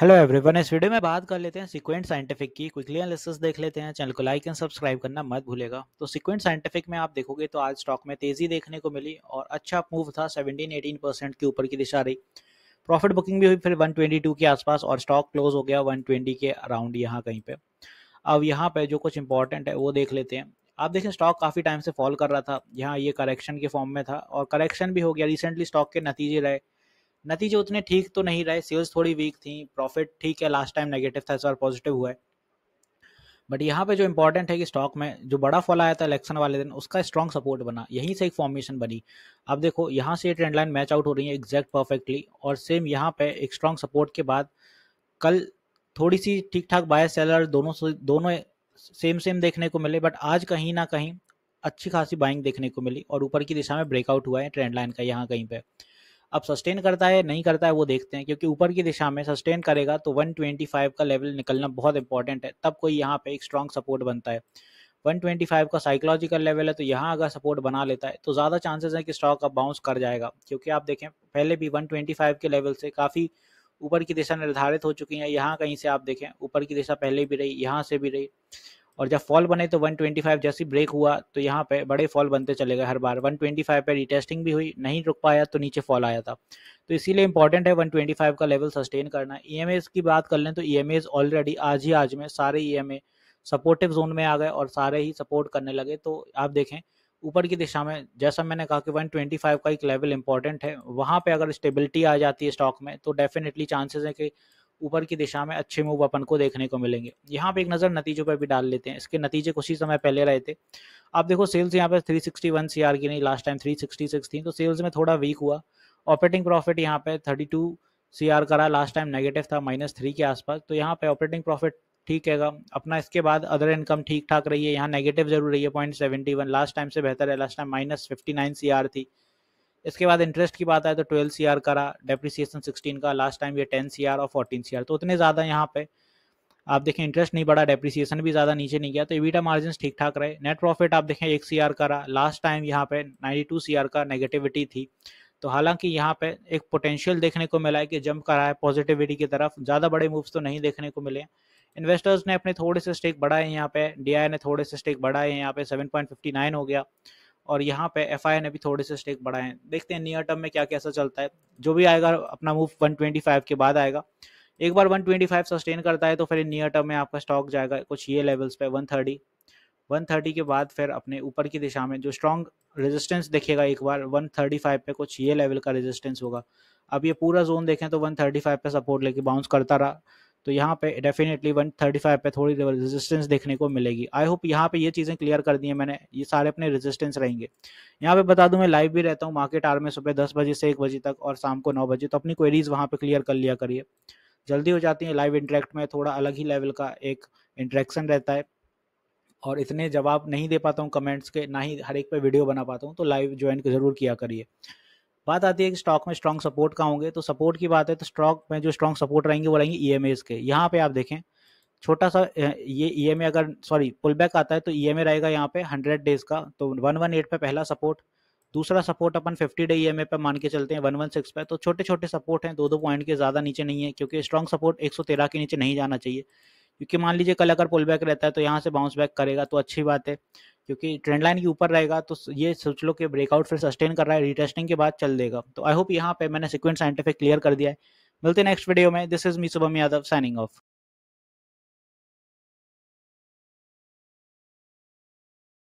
hello everyone इस video में बात कर लेते हैं सिक्वेंट साइंटिफिक की क्विकली एनालिसिस देख लेते हैं चैनल को लाइक एंड सब्सक्राइब करना मत भूलेगा तो सिक्वेंट साइंटिफिक में आप देखोगे तो आज स्टॉक में तेजी देखने को मिली और अच्छा मूव था 17 18 परसेंट के ऊपर की दिशा रही प्रॉफिट बुकिंग भी हुई फिर वन के आसपास और स्टॉक क्लोज हो गया वन के अराउंड यहाँ कहीं पर अब यहाँ पर जो कुछ इंपॉर्टेंट है वो देख लेते हैं आप देखें स्टॉक काफ़ी टाइम से फॉल कर रहा था यहाँ ये करेक्शन के फॉर्म में था और करेक्शन भी हो गया रिसेंटली स्टॉक के नतीजे रहे नतीजे उतने ठीक तो नहीं रहे सेल्स थोड़ी वीक थी प्रॉफिट ठीक है लास्ट टाइम नेगेटिव था इस बार पॉजिटिव हुआ है बट यहाँ पे जो इंपॉर्टेंट है कि स्टॉक में जो बड़ा फॉल आया था इलेक्शन वाले दिन उसका स्ट्रॉन्ग सपोर्ट बना यहीं से एक फॉर्मेशन बनी अब देखो यहाँ से ये ट्रेंड लाइन मैच आउट हो रही है एग्जैक्ट परफेक्टली और सेम यहाँ पे एक स्ट्रॉन्ग सपोर्ट के बाद कल थोड़ी सी ठीक ठाक बाय सेलर दोनों से दोनों सेम सेम देखने को मिले बट आज कहीं ना कहीं अच्छी खासी बाइंग देखने को मिली और ऊपर की दिशा में ब्रेकआउट हुआ है ट्रेंड लाइन का यहाँ कहीं पर अब सस्टेन करता है नहीं करता है वो देखते हैं क्योंकि ऊपर की दिशा में सस्टेन करेगा तो 125 का लेवल निकलना बहुत इंपॉर्टेंट है तब कोई यहाँ पे एक स्ट्रॉन्ग सपोर्ट बनता है 125 का साइकोलॉजिकल लेवल है तो यहाँ अगर सपोर्ट बना लेता है तो ज़्यादा चांसेस हैं कि स्टॉक अब बाउंस कर जाएगा क्योंकि आप देखें पहले भी 125 के लेवल से काफ़ी ऊपर की दिशा निर्धारित हो चुकी है यहाँ कहीं से आप देखें ऊपर की दिशा पहले भी रही यहाँ से भी रही और जब फॉल बने तो 125 जैसे ब्रेक हुआ तो यहाँ पे बड़े फॉल बनते चले गए हर बार 125 पे रिटेस्टिंग भी हुई नहीं रुक पाया तो नीचे फॉल आया था तो इसीलिए इंपॉर्टेंट है 125 का लेवल सस्टेन करना ई e की बात कर लें तो ई e ऑलरेडी आज ही आज में सारे ई सपोर्टिव जोन में आ गए और सारे ही सपोर्ट करने लगे तो आप देखें ऊपर की दिशा में जैसा मैंने कहा कि 125 का एक लेवल इंपॉर्टेंट है वहाँ पे अगर स्टेबिलिटी आ जाती है स्टॉक में तो डेफिनेटली चांसेस है कि ऊपर की दिशा में अच्छे मूव अपन को देखने को मिलेंगे यहाँ पे एक नज़र नतीजों पर भी डाल लेते हैं इसके नतीजे कुछ ही समय पहले रहे थे आप देखो सेल्स यहाँ पे 361 आर की नहीं लास्ट टाइम 366 थी तो सेल्स में थोड़ा वीक हुआ ऑपरेटिंग प्रॉफिट यहाँ पे 32 आर करा लास्ट टाइम नेगेटिव था माइनस थ्री के आसपास तो यहाँ पे ऑपरेटिंग प्रॉफिट ठीक हैगा अपना इसके बाद अदर इनकम ठीक ठाक रही है यहाँ नेगेटिव जरूर रही है point seventy one last time से बेहतर है last time minus fifty nine C R थी इसके बाद इंटरेस्ट की बात आए तो ट्वेल्व सी आर करा डेप्रिसिएशन सिक्सटीन का लास्ट टाइम ये टेन सी आर और फोर्टीन सी आर तो उतने ज़्यादा यहाँ पे आप देखें इंटरेस्ट नहीं बढ़ा डेप्रिसिएशन भी ज़्यादा नीचे नहीं गया तो ईवीटा मार्जिन ठीक ठाक रहे नेट प्रॉफिट आप देखें एक सी आर करा लास्ट टाइम यहाँ पे नाइन्टी टू सी आर का नेगेटिविटी थी तो हालांकि यहाँ पे एक पोटेंशियल देखने को मिला है कि जंप करा है पॉजिटिविटी की तरफ ज़्यादा बड़े मूव्स तो नहीं देखने को मिले इन्वेस्टर्स ने अपने थोड़े से स्टेक बढ़ाए यहाँ पे डी ने थोड़े से स्टेक बढ़ाए यहाँ पे नाइन हो गया और यहाँ पे एफ ने भी थोड़े से स्टेक बढ़ाए हैं देखते हैं नियर टर्म में क्या कैसा चलता है जो भी आएगा अपना मूव वन के बाद आएगा एक बार 125 सस्टेन करता है तो फिर नियर टर्म में आपका स्टॉक जाएगा कुछ ये लेवल्स पे 130 130 के बाद फिर अपने ऊपर की दिशा में जो स्ट्रॉन्ग रेजिस्टेंस देखेगा एक बार 135 पे कुछ ये लेवल का रेजिस्टेंस होगा अब ये पूरा जोन देखें तो 135 पे सपोर्ट लेके बाउंस करता रहा तो यहाँ पे डेफिनेटली 135 पे थोड़ी रेजिस्टेंस देखने को मिलेगी आई होप यहाँ पे ये चीज़ें क्लियर कर दी हैं मैंने ये सारे अपने रेजिस्टेंस रहेंगे यहाँ पे बता दूँ मैं लाइव भी रहता हूँ मार्केट आर में सुबह दस बजे से एक बजे तक और शाम को नौ बजे तो अपनी क्वेरीज वहाँ पर क्लियर कर लिया करिए जल्दी हो जाती है लाइव इंटरेक्ट में थोड़ा अलग ही लेवल का एक इंटरेक्शन रहता है और इतने जवाब नहीं दे पाता हूँ कमेंट्स के ना ही हर एक पे वीडियो बना पाता हूँ तो लाइव ज्वाइन ज़रूर किया करिए बात आती है कि स्टॉक में स्ट्रॉन्ग सपोर्ट का होंगे तो सपोर्ट की बात है तो स्टॉक में जो स्ट्रॉन्ग सपोर्ट रहेंगे वो रहेंगे ई e के यहाँ पे आप देखें छोटा सा ये ई e अगर सॉरी पुल बैक आता है तो ई e रहेगा यहाँ पे हंड्रेड डेज का तो वन वन एट पे पहला सपोर्ट दूसरा सपोर्ट अपन फिफ्टी डे ई एम पे मान के चलते हैं सिक्स पे तो छोटे छोटे सपोर्ट हैं दो दो पॉइंट के ज़्यादा नीचे नहीं है क्योंकि स्ट्रॉन्ग सपोर्ट तेरह के नीचे नहीं जाना चाहिए क्योंकि मान लीजिए कल अगर पुल बैक रहता है तो यहाँ से बाउंस बैक करेगा तो अच्छी बात है क्योंकि ट्रेंड लाइन के ऊपर रहेगा तो ये सोच लो कि ब्रेकआउट फिर सस्टेन कर रहा है रिटेस्टिंग के बाद चल देगा तो आई होप यहाँ पे मैंने सिक्वेंस साइंटिफिक क्लियर कर दिया है मिलते हैं नेक्स्ट वीडियो में this is me Shubham Yadav signing of